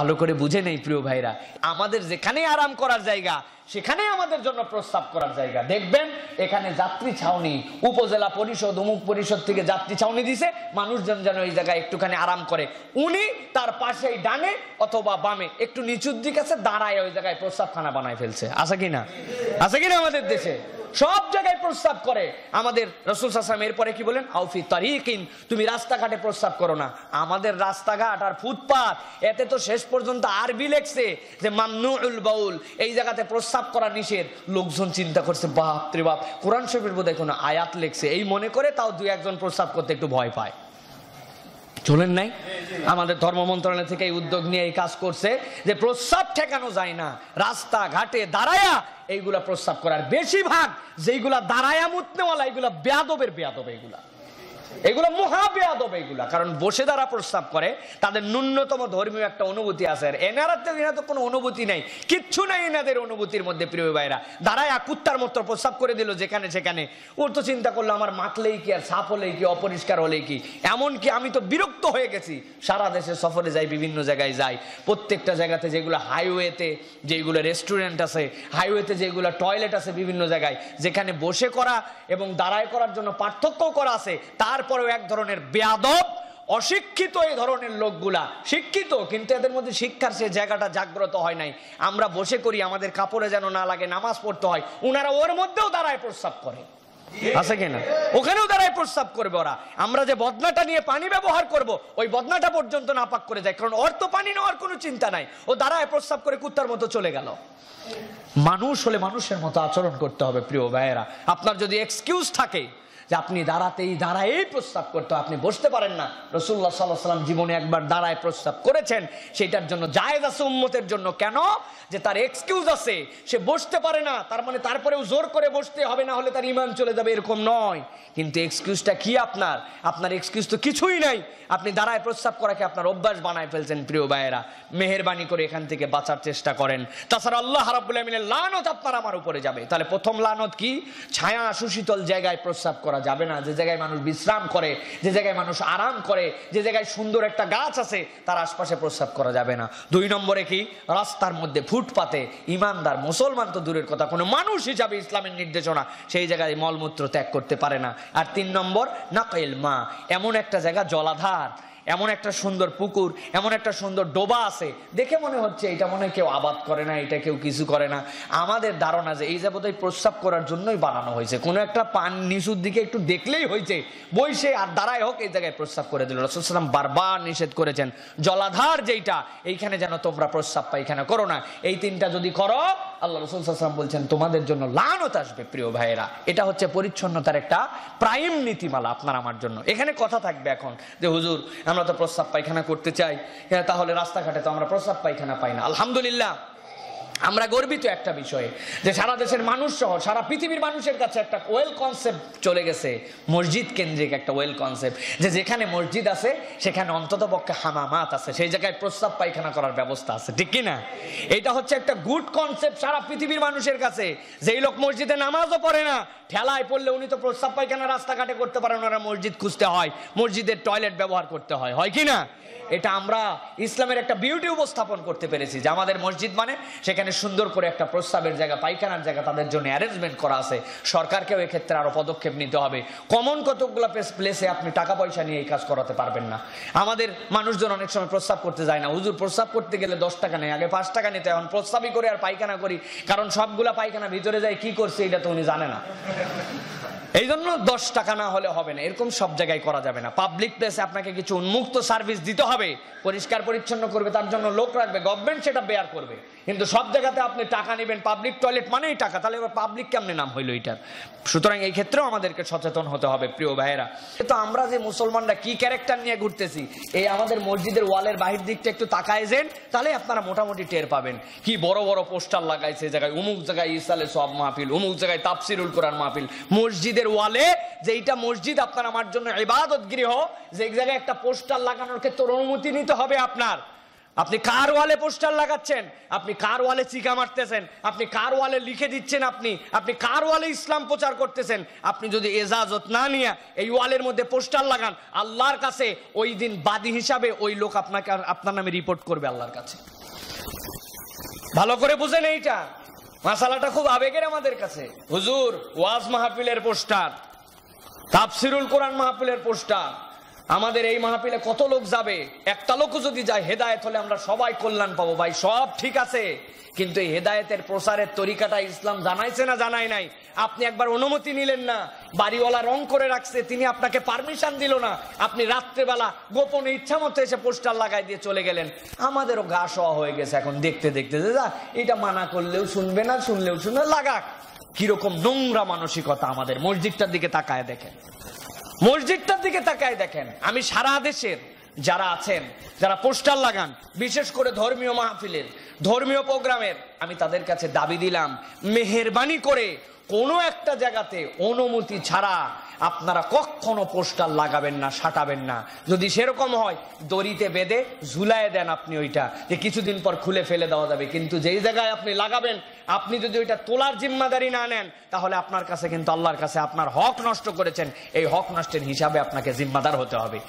ভালো করে বুঝে নেই প্রিয় ভাইরা আমাদের যেখানে আরাম করার জায়গা সেখানে আমাদের জন্য প্রস্তাব করার জায়গা দেখবেন এখানে যাত্রী ছাউনি উপজেলা পরিষদ অমুক পরিষদ থেকে যাত্রী ছাউনি দিছে মানুষজন যেন এই জায়গায় একটুখানি আরাম করে উনি তার পাশেই ডানে অথবা বামে একটু নিচুর দিক আছে দাঁড়ায় ওই জায়গায় প্রস্তাবখানা বানায় ফেলছে আসা কিনা আসা কিনা আমাদের দেশে সব জায়গায় প্রস্তাব করে আমাদের রসুল সাসাম এরপরে কি বলেন আউফি তারিকিন তুমি রাস্তাঘাটে প্রস্তাব করো না আমাদের রাস্তাঘাট আর ফুটপাথ এতে তো শেষ পর্যন্ত আরবি লেখছে যে মামনুল বাউল এই জায়গাতে প্রস্তাব করা নিষেধ লোকজন চিন্তা করছে বাপ রে বাপ কোরআন শরীফের বোধ কোনো আয়াত লেখছে এই মনে করে তাও দু একজন প্রস্তাব করতে একটু ভয় পায় চলেন নাই আমাদের ধর্ম মন্ত্রণালয় থেকে এই উদ্যোগ নিয়ে এই কাজ করছে যে প্রস্রাব ঠেকানো যায় না রাস্তা ঘাটে দাঁড়ায়া এইগুলা প্রস্রাব করার বেশিরভাগ যেইগুলা দাঁড়ায়া মুতনেওয়ালা এইগুলা বেয়াদবের বেয়াদব এইগুলা এগুলো মহাবেয়াদব এগুলা কারণ বসে দ্বারা প্রস্তাব করে তাদের ন্যূনতম ধর্মীয় একটা অনুভূতি আছে আর এনারা তো এনার তো কোনো অনুভূতি নাই কিচ্ছু নাই এনাদের অনুভূতির মধ্যে প্রিয় ভাইরা দাঁড়ায় আকুত্তার মতো প্রস্তাব করে দিল যেখানে সেখানে ওর তো চিন্তা করলো আমার মাতলেই কি আর সাপ হলেই কি অপরিষ্কার হলেই কি এমন কি আমি তো বিরক্ত হয়ে গেছি সারা দেশে সফরে যাই বিভিন্ন জায়গায় যাই প্রত্যেকটা জায়গাতে যেগুলো হাইওয়েতে যেগুলো রেস্টুরেন্ট আছে হাইওয়েতে যেগুলো টয়লেট আছে বিভিন্ন জায়গায় যেখানে বসে করা এবং দাঁড়ায় করার জন্য পার্থক্য করা আছে তার তারপরেও এক ধরনের বেয়াদব অশিক্ষিত এই ধরনের লোকগুলা শিক্ষিত কিন্তু এদের মধ্যে শিক্ষার সে জায়গাটা জাগ্রত হয় নাই আমরা বসে করি আমাদের কাপড়ে যেন না লাগে নামাজ পড়তে হয় উনারা ওর মধ্যেও দাঁড়ায় প্রস্তাব করে আছে কিনা ওখানেও দাঁড়ায় প্রস্তাব করবে ওরা আমরা যে বদনাটা নিয়ে পানি ব্যবহার করব ওই বদনাটা পর্যন্ত না পাক করে যায় কারণ ওর তো পানি নেওয়ার কোনো চিন্তা নাই ও দাঁড়ায় প্রস্তাব করে কুত্তার মতো চলে গেল মানুষ হলে মানুষের মতো আচরণ করতে হবে প্রিয় ভাইয়েরা আপনার যদি এক্সকিউজ থাকে যে আপনি দাঁড়াতেই দাঁড়ায়েই প্রস্তাব করতে আপনি বসতে পারেন না রসুল্লাহ সাল্লাহ সাল্লাম জীবনে একবার দাঁড়ায় প্রস্তাব করেছেন সেটার জন্য জায়েজ আছে উম্মতের জন্য কেন যে তার এক্সকিউজ আছে সে বসতে পারে না তার মানে তারপরেও জোর করে বসতে হবে না হলে তার ইমান চলে যাবে এরকম নয় কিন্তু এক্সকিউজটা কি আপনার আপনার এক্সকিউজ তো কিছুই নাই আপনি দাঁড়ায় প্রস্তাব করাকে আপনার অভ্যাস বানায় ফেলছেন প্রিয় ভাইয়েরা মেহরবানি করে এখান থেকে বাঁচার চেষ্টা করেন তাছাড়া আল্লাহ হারাবুল্লাহ মিলে লানত আপনার আমার উপরে যাবে তাহলে প্রথম লানত কি ছায়া সুশীতল জায়গায় প্রস্তাব করা করা যাবে না যে জায়গায় মানুষ বিশ্রাম করে যে জায়গায় মানুষ আরাম করে যে জায়গায় সুন্দর একটা গাছ আছে তার আশপাশে প্রস্রাব করা যাবে না দুই নম্বরে কি রাস্তার মধ্যে ফুটপাতে ইমানদার মুসলমান তো দূরের কথা কোনো মানুষ হিসাবে ইসলামের নির্দেশনা সেই জায়গায় মলমূত্র ত্যাগ করতে পারে না আর তিন নম্বর নাকেল মা এমন একটা জায়গা জলাধার এমন একটা সুন্দর পুকুর এমন একটা সুন্দর ডোবা আছে দেখে মনে হচ্ছে এটা মনে কেউ আবাদ করে না এটা কেউ কিছু করে না আমাদের ধারণা যে এই যাবতীয় প্রস্রাব করার জন্যই বানানো হয়েছে কোনো একটা পান নিচুর দিকে একটু দেখলেই হয়েছে বইসে আর দাঁড়ায় হোক এই জায়গায় প্রস্রাব করে দিল রসুলাম বারবার নিষেধ করেছেন জলাধার যেইটা এইখানে যেন তোমরা প্রস্রাব পাই এখানে করো না এই তিনটা যদি করো আল্লাহ রসুল সাল্লাম বলছেন তোমাদের জন্য লানত আসবে প্রিয় ভাইয়েরা এটা হচ্ছে পরিচ্ছন্নতার একটা প্রাইম নীতিমালা আপনার আমার জন্য এখানে কথা থাকবে এখন যে হুজুর আমরা তো প্রস্রাব পায়খানা করতে চাই হ্যাঁ তাহলে রাস্তাঘাটে তো আমরা প্রস্তাব পায়খানা পাই না আলহামদুলিল্লাহ আমরা গর্বিত একটা বিষয়ে যে সারা দেশের মানুষ সহ সারা পৃথিবীর মানুষের কাছে একটা ওয়েল কনসেপ্ট চলে গেছে মসজিদ কেন্দ্রিক একটা ওয়েল কনসেপ্ট যে যেখানে মসজিদ আছে সেখানে অন্তত পক্ষে হামামাত আছে সেই জায়গায় প্রস্তাব পায়খানা করার ব্যবস্থা আছে ঠিক কিনা এটা হচ্ছে একটা গুড কনসেপ্ট সারা পৃথিবীর মানুষের কাছে যেই লোক মসজিদে নামাজও পড়ে না ঠেলায় পড়লে উনি তো প্রস্তাব পায়খানা রাস্তাঘাটে করতে পারেন ওনারা মসজিদ খুঁজতে হয় মসজিদের টয়লেট ব্যবহার করতে হয় হয় কি না এটা আমরা ইসলামের একটা বিউটি উপস্থাপন করতে পেরেছি যে আমাদের মসজিদ মানে সেখানে সুন্দর করে একটা প্রস্তাবের জায়গা পায়খানার জায়গা তাদের জন্য অ্যারেঞ্জমেন্ট করা আছে সরকারকেও এক্ষেত্রে আরও পদক্ষেপ নিতে হবে কমন কতগুলো প্লেসে আপনি টাকা পয়সা নিয়ে এই কাজ করাতে পারবেন না আমাদের মানুষজন অনেক সময় প্রস্তাব করতে যায় না হুজুর প্রস্তাব করতে গেলে দশ টাকা নেই আগে পাঁচ টাকা নিতে এখন প্রস্তাবই করে আর পায়খানা করি কারণ সবগুলা পায়খানা ভিতরে যায় কি করছে এটা তো উনি জানে না এই জন্য দশ টাকা না হলে হবে না এরকম সব জায়গায় করা যাবে না পাবলিক প্লেসে আপনাকে কিছু উন্মুক্ত সার্ভিস দিতে হবে হবে পরিষ্কার পরিচ্ছন্ন করবে তার জন্য লোক রাখবে গভর্নমেন্ট সেটা বেয়ার করবে কিন্তু সব জায়গাতে আপনি টাকা নেবেন পাবলিক টয়লেট মানেই টাকা তাহলে এবার পাবলিক কেমনে নাম হইলো এটার সুতরাং এই ক্ষেত্রেও আমাদেরকে সচেতন হতে হবে প্রিয় ভাইয়েরা তো আমরা যে মুসলমানরা কি ক্যারেক্টার নিয়ে ঘুরতেছি এই আমাদের মসজিদের ওয়ালের বাহির দিকটা একটু তাকায় যেন তাহলে আপনারা মোটামুটি টের পাবেন কি বড় বড় পোস্টার লাগাইছে জায়গায় উমুক জায়গায় ইসালে সব মাহফিল উমুক জায়গায় তাপসিরুল কোরআন মাহফিল মসজিদের ওয়ালে যে এইটা মসজিদ আপনার আমার জন্য এবাদত গৃহ যে এক জায়গায় একটা পোস্টার লাগানোর ক্ষেত্রে অনুমতি নিতে হবে আপনার আপনি কার ওয়ালে পোস্টার লাগাচ্ছেন আপনি কার ওয়ালে চিকা মারতেছেন আপনি কার ওয়ালে লিখে দিচ্ছেন আপনি আপনি কার ওয়ালে ইসলাম প্রচার করতেছেন আপনি যদি এজাজত না নিয়ে এই ওয়ালের মধ্যে পোস্টার লাগান আল্লাহর কাছে ওই দিন বাদী হিসাবে ওই লোক আপনাকে আপনার নামে রিপোর্ট করবে আল্লাহর কাছে ভালো করে বুঝেন এইটা মাসালাটা খুব আবেগের আমাদের কাছে হুজুর ওয়াজ মাহফিলের পোস্টার তাফসিরুল কোরআন মাহফিলের পোস্টার আমাদের এই মাহফিলে কত লোক যাবে একটা লোকও যদি যায় হেদায়ত হলে আমরা সবাই কল্যাণ পাবো ভাই সব ঠিক আছে কিন্তু এই হেদায়তের প্রসারের তরিকাটা ইসলাম জানাইছে না জানাই নাই আপনি একবার অনুমতি নিলেন না বাড়িওয়ালা রং করে রাখছে তিনি আপনাকে পারমিশন দিল না আপনি রাত্রেবেলা গোপনে ইচ্ছা মতো এসে পোস্টার লাগাই দিয়ে চলে গেলেন আমাদেরও গা শোয়া হয়ে গেছে এখন দেখতে দেখতে দাদা এটা মানা করলেও শুনবে না শুনলেও শুনবে লাগাক কিরকম নোংরা মানসিকতা আমাদের মসজিদটার দিকে তাকায় দেখেন মসজিদটার দিকে তাকায় দেখেন আমি সারা দেশের যারা আছেন যারা পোস্টার লাগান বিশেষ করে ধর্মীয় মাহফিলের ধর্মীয় প্রোগ্রামের আমি তাদের কাছে দাবি দিলাম মেহরবানি করে কোনো একটা জায়গাতে অনুমতি ছাড়া আপনারা কখনো পোস্টার লাগাবেন না সাটাবেন না যদি সেরকম হয় দড়িতে বেঁধে ঝুলায় দেন আপনি ওইটা যে কিছুদিন পর খুলে ফেলে দেওয়া যাবে কিন্তু যেই জায়গায় আপনি লাগাবেন আপনি যদি ওইটা তোলার জিম্মাদারি না নেন তাহলে আপনার কাছে কিন্তু আল্লাহর কাছে আপনার হক নষ্ট করেছেন এই হক নষ্টের হিসাবে আপনাকে জিম্মাদার হতে হবে